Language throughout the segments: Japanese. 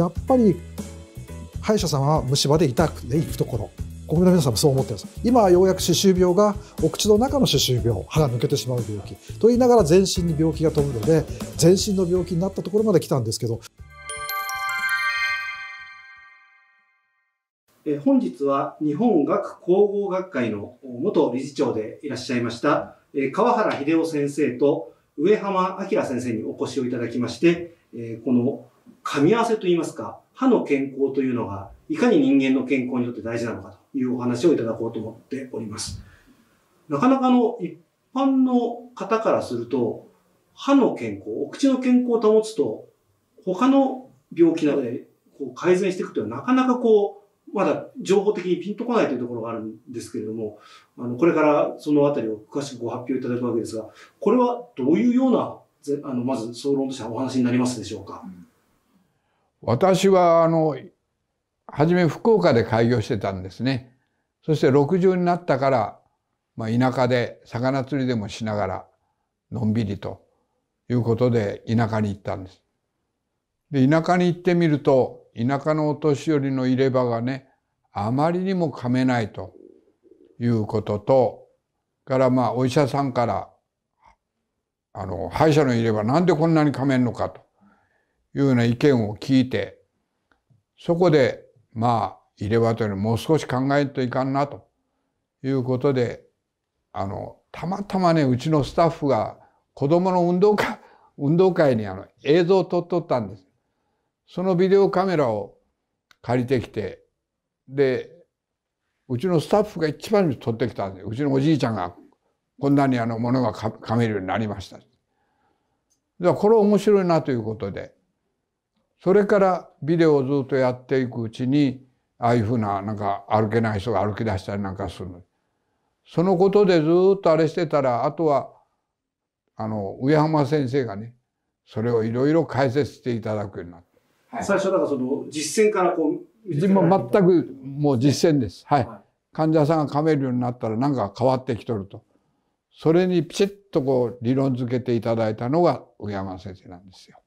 やっぱり歯医者さんは虫歯で痛くていくところ国民の皆さんもそう思ってるす今はようやく歯周病がお口の中の歯周病歯が抜けてしまう病気と言いながら全身に病気が飛ぶので全身の病気になったところまで来たんですけど本日は日本学工合学会の元理事長でいらっしゃいました川原秀夫先生と上浜明先生にお越しをいただきましてこの噛み合わせといいますか、歯の健康というのが、いかに人間の健康にとって大事なのかというお話をいただこうと思っております。なかなかの一般の方からすると、歯の健康、お口の健康を保つと、他の病気などでこう改善していくというのは、なかなかこう、まだ情報的にピンとこないというところがあるんですけれども、あのこれからそのあたりを詳しくご発表いただくわけですが、これはどういうような、あのまず総論としてはお話になりますでしょうか。うん私はあの、初め福岡で開業してたんですね。そして60になったから、まあ、田舎で魚釣りでもしながら、のんびりということで田舎に行ったんです。で、田舎に行ってみると、田舎のお年寄りの入れ歯がね、あまりにも噛めないということと、からまあお医者さんから、あの、歯医者の入れ歯なんでこんなに噛めんのかというような意見を聞いて、そこで、まあ、入れ歯というのもう少し考えといかんなということで、あの、たまたまね、うちのスタッフが子供の運動会、運動会にあの映像を撮っとったんです。そのビデオカメラを借りてきて、で、うちのスタッフが一番に撮ってきたんです。うちのおじいちゃんがこんなにあのものが噛めるようになりました。らこれ面白いなということで、それからビデオをずっとやっていくうちに、ああいうふうな、なんか歩けない人が歩き出したりなんかする。そのことでずっとあれしてたら、あとは、あの、上浜先生がね、それをいろいろ解説していただくようになって。はい、最初だからその実践からこう、自分は全くもう実践です。はい。はい、患者さんが噛めるようになったらなんか変わってきとると。それにピチッとこう理論づけていただいたのが上山先生なんですよ。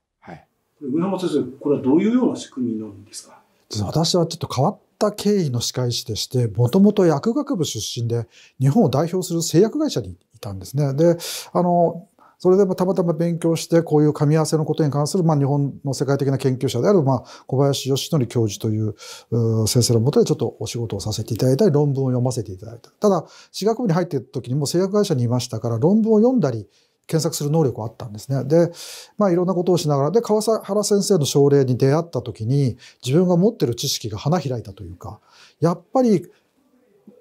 上山先生、これはどういうような仕組みなんですか私はちょっと変わった経緯の歯科医師でして、もともと薬学部出身で、日本を代表する製薬会社にいたんですね。で、あの、それでたまたま勉強して、こういう噛み合わせのことに関する、まあ、日本の世界的な研究者である、まあ、小林義則教授という先生のもとでちょっとお仕事をさせていただいたり、論文を読ませていただいた。ただ、私学部に入っている時にも製薬会社にいましたから、論文を読んだり、検索する能力はあったんですね。で、まあいろんなことをしながら、で、川原先生の症例に出会った時に、自分が持ってる知識が花開いたというか、やっぱり、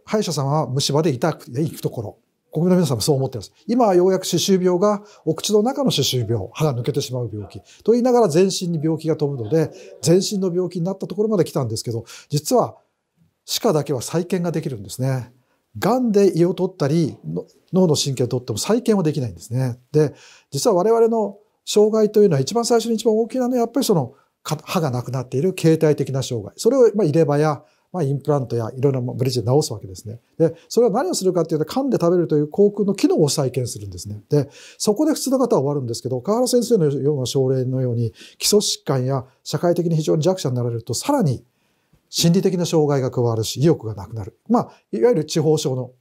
歯医者さんは虫歯で痛くて行くところ。国民の皆さんもそう思ってます。今はようやく歯周病が、お口の中の歯周病、歯が抜けてしまう病気。と言いながら全身に病気が飛ぶので、全身の病気になったところまで来たんですけど、実は、歯科だけは再建ができるんですね。がんで胃を取ったり、脳の神経を取っても再建はできないんですね。で、実は我々の障害というのは一番最初に一番大きなのはやっぱりその歯がなくなっている形態的な障害。それをま入れ歯や、まあ、インプラントやいろいろなブリッジで治すわけですね。で、それは何をするかっていうと噛んで食べるという口腔の機能を再建するんですね。で、そこで普通の方は終わるんですけど、川原先生のような症例のように基礎疾患や社会的に非常に弱者になられるとさらに心理的な障害が加わるし、意欲がなくなる。まあ、いわゆる地方症の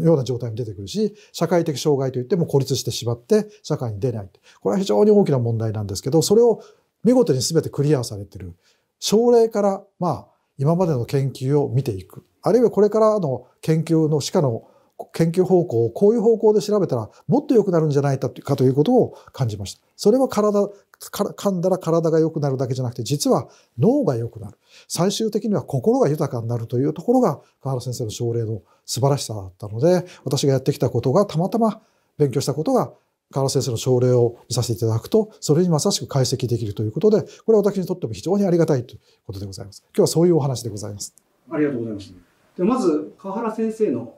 ような状態も出てくるし、社会的障害といっても孤立してしまって、社会に出ない。これは非常に大きな問題なんですけど、それを見事に全てクリアされてる。症例から、まあ、今までの研究を見ていく。あるいはこれからの研究の歯科の研究方向をこういう方向で調べたらもっと良くなるんじゃないかということを感じました。それは体、噛んだら体が良くなるだけじゃなくて、実は脳が良くなる。最終的には心が豊かになるというところが、川原先生の症例の素晴らしさだったので、私がやってきたことがたまたま勉強したことが、川原先生の症例を見させていただくと、それにまさしく解析できるということで、これは私にとっても非常にありがたいということでございます。今日はそういうお話でございます。ありがとうございます。でまず、川原先生の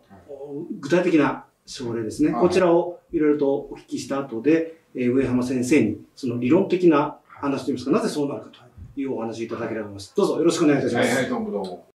具体的な症例ですね、こちらをいろいろとお聞きした後で、えー、上浜先生にその理論的な話といいますか、なぜそうなるかというお話いただければと思います。どうぞよろしくお願いいたします。はい、はい、どうもどうも。